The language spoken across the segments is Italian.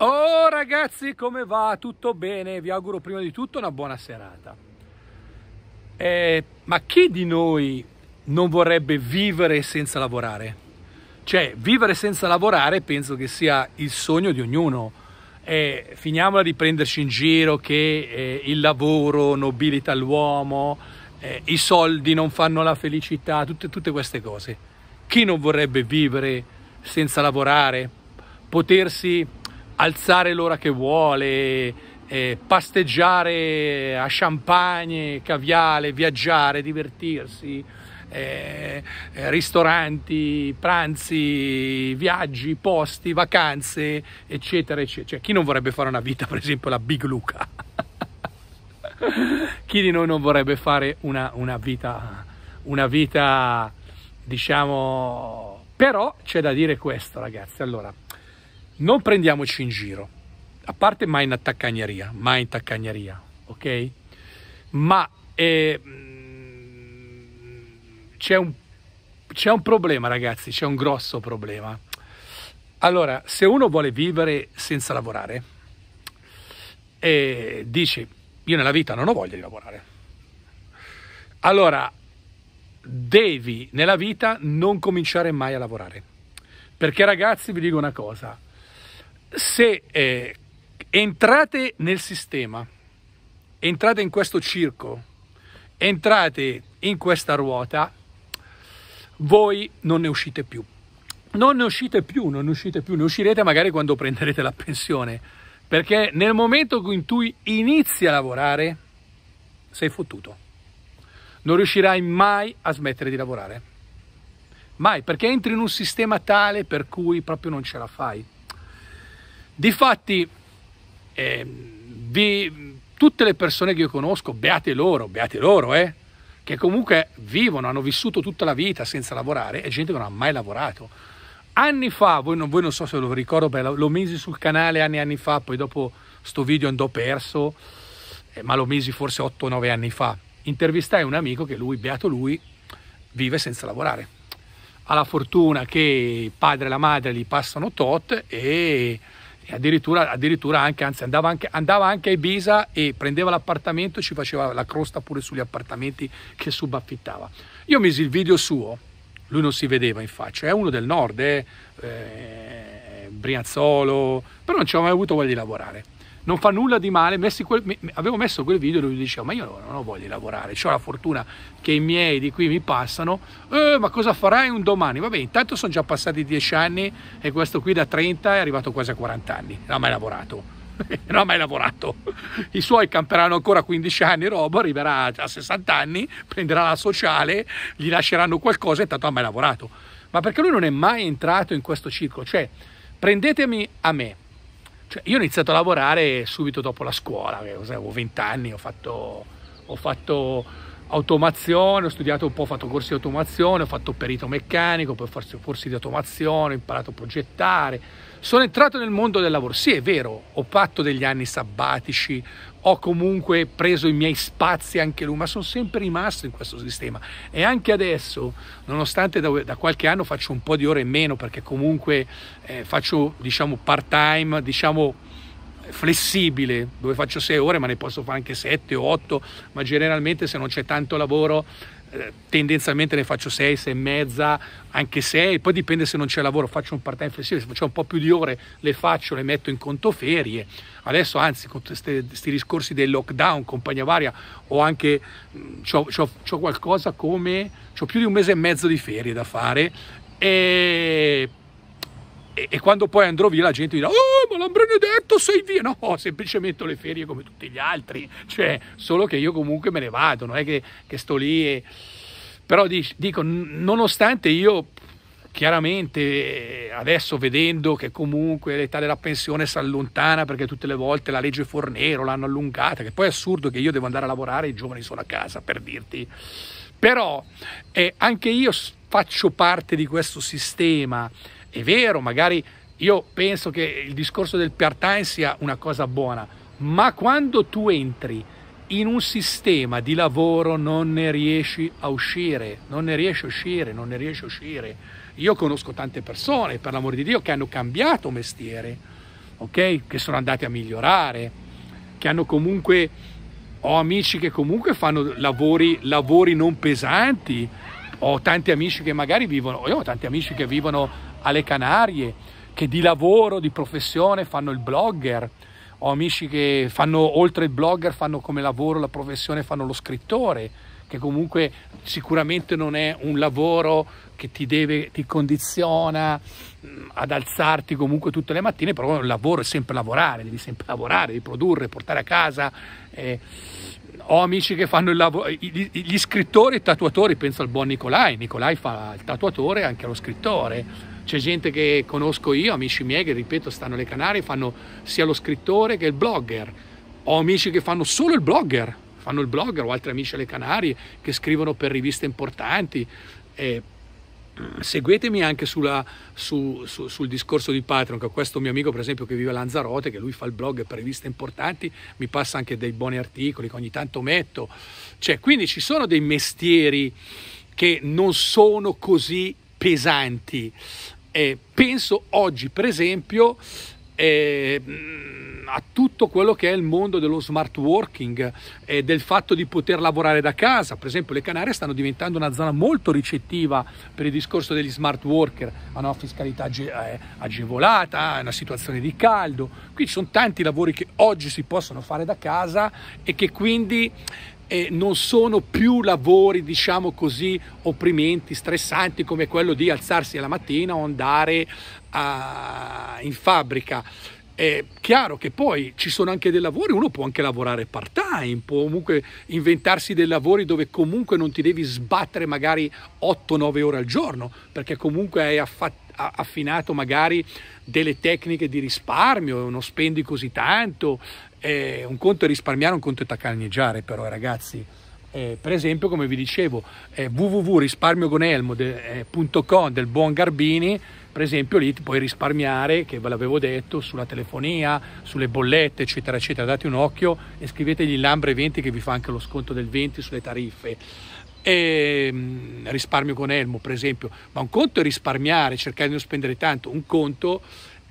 Oh ragazzi, come va? Tutto bene? Vi auguro prima di tutto una buona serata. Eh, ma chi di noi non vorrebbe vivere senza lavorare? Cioè, vivere senza lavorare penso che sia il sogno di ognuno. Eh, finiamola di prenderci in giro che eh, il lavoro nobilita l'uomo, eh, i soldi non fanno la felicità, tutte, tutte queste cose. Chi non vorrebbe vivere senza lavorare? Potersi alzare l'ora che vuole, eh, pasteggiare a champagne, caviale, viaggiare, divertirsi, eh, eh, ristoranti, pranzi, viaggi, posti, vacanze, eccetera, eccetera. Cioè, chi non vorrebbe fare una vita, per esempio, la Big Luca? chi di noi non vorrebbe fare una, una vita, una vita, diciamo... Però c'è da dire questo, ragazzi. Allora, non prendiamoci in giro, a parte mai in attaccagneria, mai in taccagneria, ok? Ma eh, mm, c'è, un, c'è un problema ragazzi, c'è un grosso problema. Allora, se uno vuole vivere senza lavorare e dici io nella vita non ho voglia di lavorare, allora devi nella vita non cominciare mai a lavorare. Perché ragazzi vi dico una cosa, se eh, entrate nel sistema, entrate in questo circo, entrate in questa ruota, voi non ne uscite più. Non ne uscite più, non ne uscite più, ne uscirete magari quando prenderete la pensione, perché nel momento in cui inizi a lavorare sei fottuto. Non riuscirai mai a smettere di lavorare. Mai, perché entri in un sistema tale per cui proprio non ce la fai. Difatti, eh, vi, tutte le persone che io conosco, beate loro, beate loro, eh, che comunque vivono, hanno vissuto tutta la vita senza lavorare, è gente che non ha mai lavorato. Anni fa, voi non, voi non so se lo ricordo, beh, lo misi sul canale anni e anni fa, poi dopo sto video andò perso, eh, ma lo misi forse 8-9 anni fa. Intervistai un amico che lui, beato lui, vive senza lavorare. Ha la fortuna che il padre e la madre gli passano tot e e addirittura, addirittura anche, anzi andava anche, andava anche, a Ibiza e prendeva l'appartamento e ci faceva la crosta pure sugli appartamenti che subaffittava. Io misi il video suo, lui non si vedeva in faccia, è uno del nord, è eh, Brianzolo, però non ci aveva mai avuto voglia di lavorare non fa nulla di male. Quel, avevo messo quel video dove dicevo: Ma io non ho voglia di lavorare, ho la fortuna che i miei di qui mi passano. Eh, ma cosa farai un domani? Vabbè, intanto sono già passati dieci anni e questo qui da 30 è arrivato quasi a 40 anni, non ha mai lavorato non ha mai lavorato. I suoi camperanno ancora 15 anni, roba, arriverà a 60 anni, prenderà la sociale, gli lasceranno qualcosa e tanto non ha mai lavorato. Ma perché lui non è mai entrato in questo circolo? Cioè, prendetemi a me, cioè, io ho iniziato a lavorare subito dopo la scuola, avevo 20 anni, ho fatto, ho fatto automazione, ho studiato un po', ho fatto corsi di automazione, ho fatto perito meccanico, poi ho fatto corsi di automazione, ho imparato a progettare. Sono entrato nel mondo del lavoro, sì è vero, ho fatto degli anni sabbatici, ho comunque preso i miei spazi anche lui, ma sono sempre rimasto in questo sistema. E anche adesso, nonostante da, da qualche anno faccio un po' di ore in meno, perché comunque eh, faccio diciamo part time, diciamo flessibile, dove faccio 6 ore, ma ne posso fare anche 7 o 8, ma generalmente se non c'è tanto lavoro eh, tendenzialmente ne faccio 6, 6 e mezza, anche 6, poi dipende se non c'è lavoro, faccio un part-time flessibile, se faccio un po' più di ore le faccio, le metto in conto ferie. Adesso anzi con questi discorsi del lockdown, compagnia varia, ho anche, mh, ho, ho, qualcosa come, ho più di un mese e mezzo di ferie da fare e e quando poi andrò via la gente dirà, oh ma l'han detto sei via, no, semplicemente ho le ferie come tutti gli altri, cioè solo che io comunque me ne vado, non è che, che sto lì e... Però dico, nonostante io chiaramente adesso vedendo che comunque l'età della pensione si allontana perché tutte le volte la legge Fornero l'hanno allungata, che poi è assurdo che io devo andare a lavorare e i giovani sono a casa per dirti. Però eh, anche io faccio parte di questo sistema è vero, magari io penso che il discorso del part-time sia una cosa buona, ma quando tu entri in un sistema di lavoro non ne riesci a uscire, non ne riesci a uscire, non ne riesci a uscire. Io conosco tante persone, per l'amor di Dio, che hanno cambiato mestiere, ok? Che sono andate a migliorare, che hanno comunque, ho amici che comunque fanno lavori, lavori non pesanti, ho tanti amici che magari vivono, io ho tanti amici che vivono alle Canarie, che di lavoro, di professione fanno il blogger. Ho amici che fanno, oltre il blogger, fanno come lavoro la professione, fanno lo scrittore, che comunque sicuramente non è un lavoro che ti, deve, ti condiziona mm, ad alzarti comunque tutte le mattine, però il lavoro è sempre lavorare, devi sempre lavorare, devi produrre, portare a casa. Eh, ho amici che fanno il lavoro, gli, gli scrittori e tatuatori, penso al buon Nicolai, Nicolai fa il tatuatore e anche lo scrittore c'è gente che conosco io, amici miei che ripeto stanno alle Canarie, fanno sia lo scrittore che il blogger. Ho amici che fanno solo il blogger, fanno il blogger o altri amici alle Canarie che scrivono per riviste importanti. Eh, mm, seguetemi anche sulla, su, su, sul discorso di Patreon, che questo mio amico per esempio che vive a Lanzarote, che lui fa il blog per riviste importanti, mi passa anche dei buoni articoli che ogni tanto metto. Cioè, quindi ci sono dei mestieri che non sono così pesanti, eh, penso oggi, per esempio, eh, a tutto quello che è il mondo dello smart working, eh, del fatto di poter lavorare da casa. Per esempio, le Canarie stanno diventando una zona molto ricettiva per il discorso degli smart worker, hanno una fiscalità eh, agevolata, una situazione di caldo. Qui ci sono tanti lavori che oggi si possono fare da casa e che quindi eh, non sono più lavori, diciamo così, opprimenti, stressanti come quello di alzarsi alla mattina o andare a, in fabbrica. È chiaro che poi ci sono anche dei lavori, uno può anche lavorare part time, può comunque inventarsi dei lavori dove comunque non ti devi sbattere magari 8-9 ore al giorno, perché comunque hai affinato magari delle tecniche di risparmio, non spendi così tanto, eh, un conto è risparmiare, un conto è taccagneggiare però eh, ragazzi. Eh, per esempio, come vi dicevo, eh, www.risparmiogonelmo.com eh, del buon Garbini per esempio lì ti puoi risparmiare, che ve l'avevo detto, sulla telefonia, sulle bollette, eccetera, eccetera. Date un occhio e scrivetegli Lambre 20 che vi fa anche lo sconto del 20 sulle tariffe. E, ehm, risparmio con Elmo, per esempio. Ma un conto è risparmiare, cercare di non spendere tanto, un conto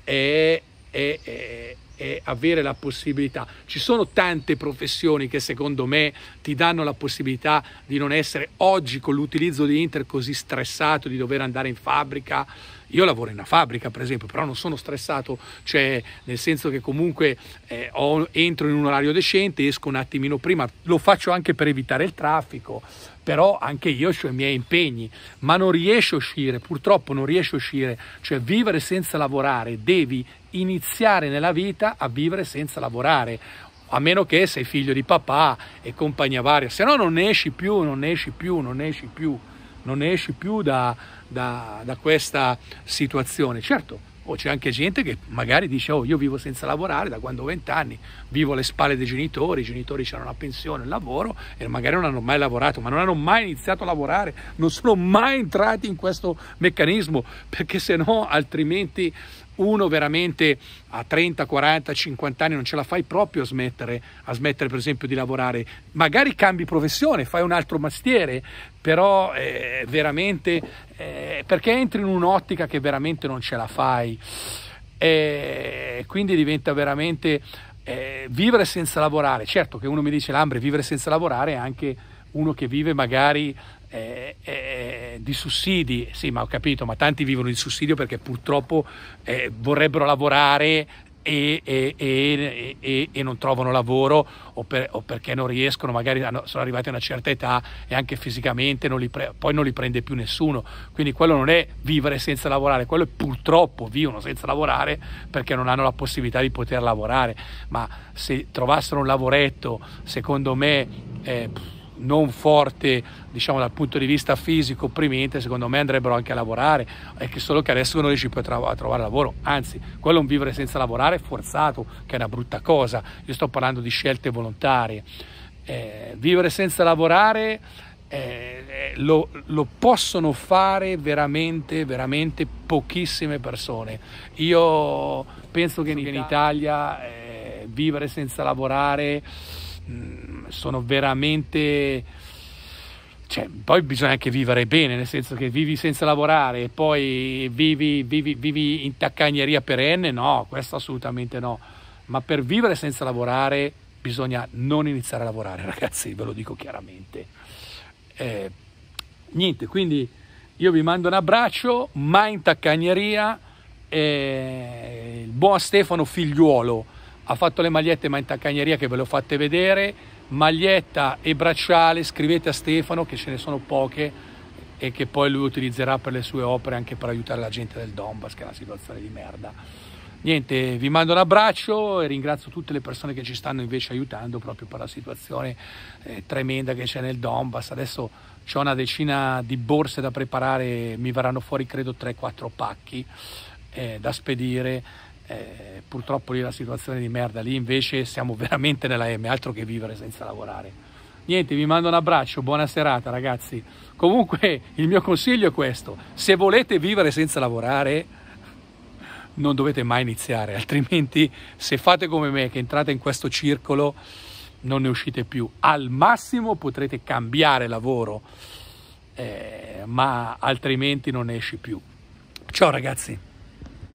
è, è, è e avere la possibilità. Ci sono tante professioni che secondo me ti danno la possibilità di non essere oggi con l'utilizzo di Inter così stressato, di dover andare in fabbrica, io lavoro in una fabbrica, per esempio, però non sono stressato, cioè nel senso che comunque eh, ho, entro in un orario decente, esco un attimino prima, lo faccio anche per evitare il traffico, però anche io ho i miei impegni, ma non riesco a uscire, purtroppo non riesco a uscire, cioè vivere senza lavorare, devi iniziare nella vita a vivere senza lavorare a meno che sei figlio di papà e compagnia varia, se no non esci più, non esci più, non ne esci più non ne esci più da, da, da questa situazione. Certo, o oh, c'è anche gente che magari dice oh io vivo senza lavorare da quando ho vent'anni, vivo alle spalle dei genitori, i genitori hanno la pensione, il lavoro e magari non hanno mai lavorato, ma non hanno mai iniziato a lavorare, non sono mai entrati in questo meccanismo perché se no altrimenti uno veramente a 30, 40, 50 anni non ce la fai proprio a smettere, a smettere per esempio di lavorare, magari cambi professione, fai un altro mestiere, però eh, veramente eh, perché entri in un'ottica che veramente non ce la fai e eh, quindi diventa veramente eh, vivere senza lavorare. Certo che uno mi dice Lambre, vivere senza lavorare è anche uno che vive magari eh, eh, di sussidi, sì ma ho capito, ma tanti vivono di sussidio perché purtroppo eh, vorrebbero lavorare e, e, e, e, non trovano lavoro o, per, o perché non riescono, magari hanno, sono arrivati a una certa età e anche fisicamente non pre, poi non li prende più nessuno. Quindi quello non è vivere senza lavorare, quello è purtroppo vivono senza lavorare perché non hanno la possibilità di poter lavorare. Ma se trovassero un lavoretto, secondo me... Eh, non forte diciamo dal punto di vista fisico opprimente secondo me andrebbero anche a lavorare è che solo che adesso non riesci più a, trov a, trovare lavoro anzi quello è un vivere senza lavorare forzato che è una brutta cosa io sto parlando di scelte volontarie eh, vivere senza lavorare eh, eh lo, lo, possono fare veramente, veramente pochissime persone. Io penso che in, Italia eh, vivere senza lavorare Mm, sono veramente... Cioè, poi bisogna anche vivere bene, nel senso che vivi senza lavorare e poi vivi, vivi, vivi in taccagneria perenne, no, questo assolutamente no. Ma per vivere senza lavorare bisogna non iniziare a lavorare, ragazzi, ve lo dico chiaramente. Eh, niente, quindi io vi mando un abbraccio, ma in taccagneria, eh, il buon Stefano Figliuolo ha fatto le magliette ma in taccagneria che ve le ho fatte vedere, maglietta e bracciale, scrivete a Stefano che ce ne sono poche e che poi lui utilizzerà per le sue opere anche per aiutare la gente del Donbass che è una situazione di merda. Niente, vi mando un abbraccio e ringrazio tutte le persone che ci stanno invece aiutando proprio per la situazione eh, tremenda che c'è nel Donbass. Adesso ho una decina di borse da preparare, mi verranno fuori credo 3-4 pacchi eh, da spedire eh, purtroppo lì la situazione di merda, lì invece siamo veramente nella M, altro che vivere senza lavorare. Niente, vi mando un abbraccio, buona serata ragazzi. Comunque il mio consiglio è questo, se volete vivere senza lavorare non dovete mai iniziare, altrimenti se fate come me che entrate in questo circolo non ne uscite più. Al massimo potrete cambiare lavoro, eh, ma altrimenti non ne esci più. Ciao ragazzi!